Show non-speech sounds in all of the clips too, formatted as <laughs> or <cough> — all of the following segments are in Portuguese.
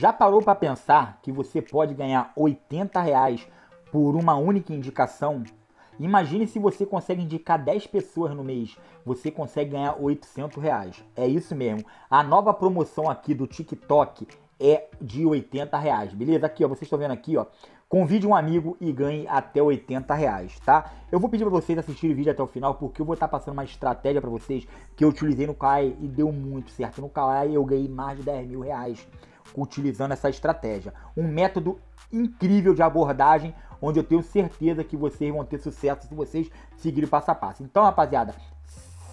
Já parou para pensar que você pode ganhar 80 reais por uma única indicação? Imagine se você consegue indicar 10 pessoas no mês, você consegue ganhar 800 reais. É isso mesmo. A nova promoção aqui do TikTok é de 80 reais, beleza? Aqui, ó, vocês estão vendo aqui, ó, Convide um amigo e ganhe até 80 reais, tá? Eu vou pedir para vocês assistirem o vídeo até o final, porque eu vou estar tá passando uma estratégia para vocês que eu utilizei no Kai e deu muito certo. No Kai. eu ganhei mais de 10 mil reais utilizando essa estratégia. Um método incrível de abordagem, onde eu tenho certeza que vocês vão ter sucesso se vocês seguirem passo a passo. Então, rapaziada,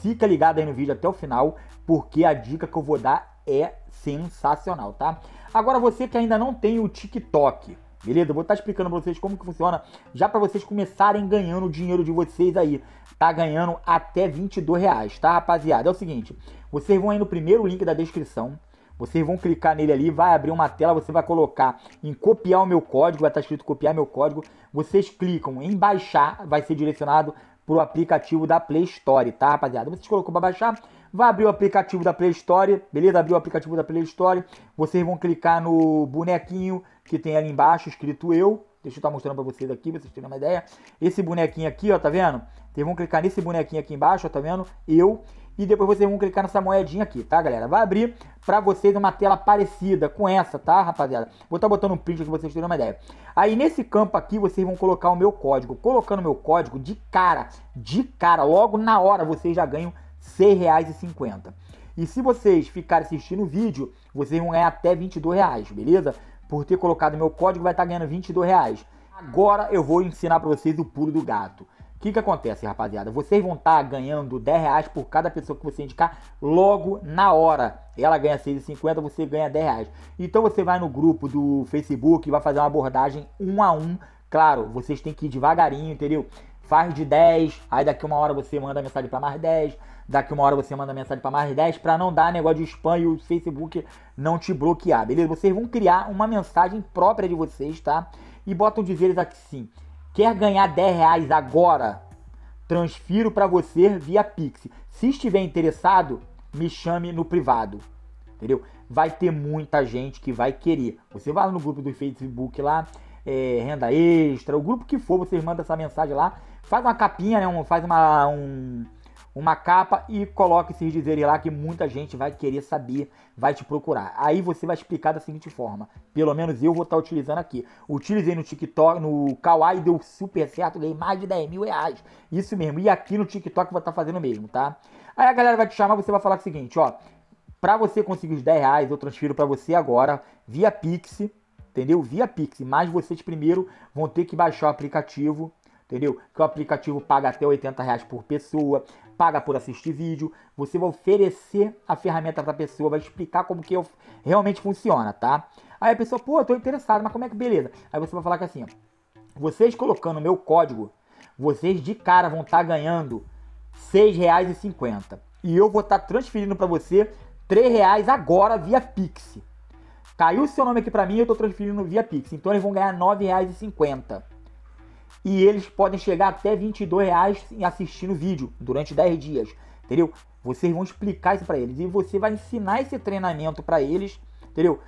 fica ligado aí no vídeo até o final, porque a dica que eu vou dar é sensacional, tá? Agora, você que ainda não tem o TikTok, Beleza? Eu vou estar explicando para vocês como que funciona, já para vocês começarem ganhando o dinheiro de vocês aí. Tá ganhando até 22 reais, tá, rapaziada? É o seguinte, vocês vão aí no primeiro link da descrição, vocês vão clicar nele ali, vai abrir uma tela, você vai colocar em copiar o meu código, vai estar escrito copiar meu código. Vocês clicam em baixar, vai ser direcionado para o aplicativo da Play Store, tá, rapaziada? Vocês colocam para baixar, vai abrir o aplicativo da Play Store, beleza? Abriu o aplicativo da Play Store, vocês vão clicar no bonequinho que tem ali embaixo escrito eu. Deixa eu estar tá mostrando para vocês aqui, vocês terem uma ideia. Esse bonequinho aqui, ó, tá vendo? Vocês vão clicar nesse bonequinho aqui embaixo, ó, tá vendo? Eu. E depois vocês vão clicar nessa moedinha aqui, tá, galera? Vai abrir para vocês uma tela parecida com essa, tá, rapaziada? Vou estar tá botando um print aqui pra vocês terem uma ideia. Aí nesse campo aqui, vocês vão colocar o meu código. Colocando o meu código, de cara, de cara, logo na hora, vocês já ganham R$ 6,50. E se vocês ficarem assistindo o vídeo, vocês vão ganhar até R$ beleza? por ter colocado meu código, vai estar tá ganhando 22 reais. Agora eu vou ensinar para vocês o pulo do gato. O que, que acontece, rapaziada? Vocês vão estar tá ganhando 10 reais por cada pessoa que você indicar logo na hora. Ela ganha 6,50, você ganha 10 reais. Então você vai no grupo do Facebook e vai fazer uma abordagem um a um. Claro, vocês têm que ir devagarinho, entendeu? faz de 10, aí daqui uma hora você manda mensagem para mais 10, daqui uma hora você manda mensagem para mais 10, para não dar negócio de spam e o Facebook não te bloquear, beleza? Vocês vão criar uma mensagem própria de vocês, tá? E botam dizeres aqui sim, quer ganhar 10 reais agora? Transfiro para você via Pix. Se estiver interessado, me chame no privado, entendeu? Vai ter muita gente que vai querer. Você vai no grupo do Facebook lá, é, renda extra, o grupo que for, vocês mandam essa mensagem lá Faz uma capinha, né? Um, faz uma, um, uma capa e coloca esses dizeres lá que muita gente vai querer saber, vai te procurar. Aí você vai explicar da seguinte forma. Pelo menos eu vou estar tá utilizando aqui. Utilizei no TikTok, no Kawaii, deu super certo, ganhei mais de 10 mil reais. Isso mesmo. E aqui no TikTok vou estar tá fazendo o mesmo, tá? Aí a galera vai te chamar, você vai falar o seguinte, ó. Para você conseguir os 10 reais, eu transfiro para você agora via Pix, entendeu? Via Pix. Mas vocês primeiro vão ter que baixar o aplicativo, entendeu? Que o aplicativo paga até 80 reais por pessoa, paga por assistir vídeo. Você vai oferecer a ferramenta para a pessoa, vai explicar como que realmente funciona, tá? Aí a pessoa, pô, eu tô interessado, mas como é que beleza? Aí você vai falar que assim, ó, vocês colocando meu código, vocês de cara vão estar tá ganhando R$ 6,50. E eu vou estar tá transferindo para você três reais agora via Pix. Caiu o seu nome aqui para mim, eu estou transferindo via Pix. Então eles vão ganhar e cinquenta e eles podem chegar até 22 reais assistindo vídeo durante 10 dias, entendeu? Vocês vão explicar isso para eles e você vai ensinar esse treinamento para eles, entendeu?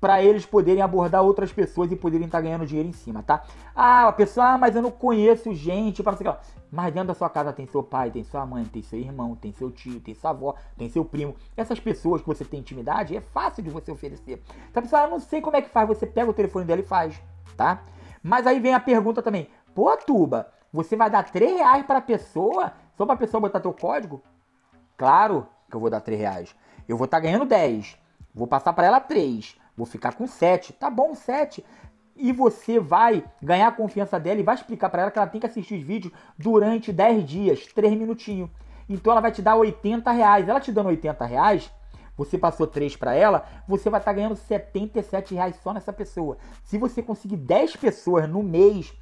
Para eles poderem abordar outras pessoas e poderem estar tá ganhando dinheiro em cima, tá? Ah, a pessoa, ah, mas eu não conheço gente, para sei Mas dentro da sua casa tem seu pai, tem sua mãe, tem seu irmão, tem seu tio, tem sua avó, tem seu primo. Essas pessoas que você tem intimidade, é fácil de você oferecer. Então, a pessoa, ah, não sei como é que faz, você pega o telefone dela e faz, tá? Mas aí vem a pergunta também: Pô, Tuba, você vai dar 3 reais pra pessoa só pra pessoa botar teu código? Claro que eu vou dar 3 reais. Eu vou estar tá ganhando 10. Vou passar para ela 3. Vou ficar com 7. Tá bom, 7. E você vai ganhar a confiança dela e vai explicar para ela que ela tem que assistir os vídeos durante 10 dias, 3 minutinhos. Então ela vai te dar 80 reais. Ela te dando 80 reais, você passou 3 para ela, você vai estar tá ganhando 77 reais só nessa pessoa. Se você conseguir 10 pessoas no mês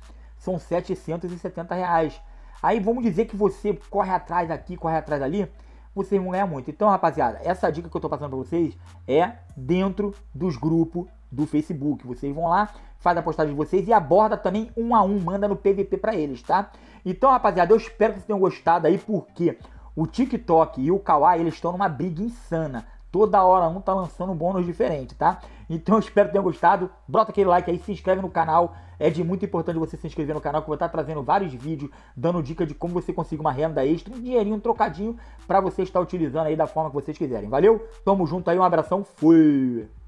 são 770 reais. Aí vamos dizer que você corre atrás aqui, corre atrás ali, vocês vão ganhar muito. Então, rapaziada, essa dica que eu tô passando para vocês é dentro dos grupos do Facebook. Vocês vão lá, faz a postagem de vocês e aborda também um a um, manda no PVP para eles, tá? Então, rapaziada, eu espero que vocês tenham gostado aí, porque o TikTok e o Kawaii, eles estão numa briga insana. Toda hora um tá lançando um bônus diferente, tá? Então <laughs> eu espero que tenham gostado. Bota aquele like aí, se inscreve no canal. É de muito importante você se inscrever no canal, que eu vou estar tá trazendo vários vídeos, dando dica de como você conseguir uma renda extra, um dinheirinho, um trocadinho, para você estar utilizando aí da forma que vocês quiserem. Valeu? Tamo junto aí, um abração, fui!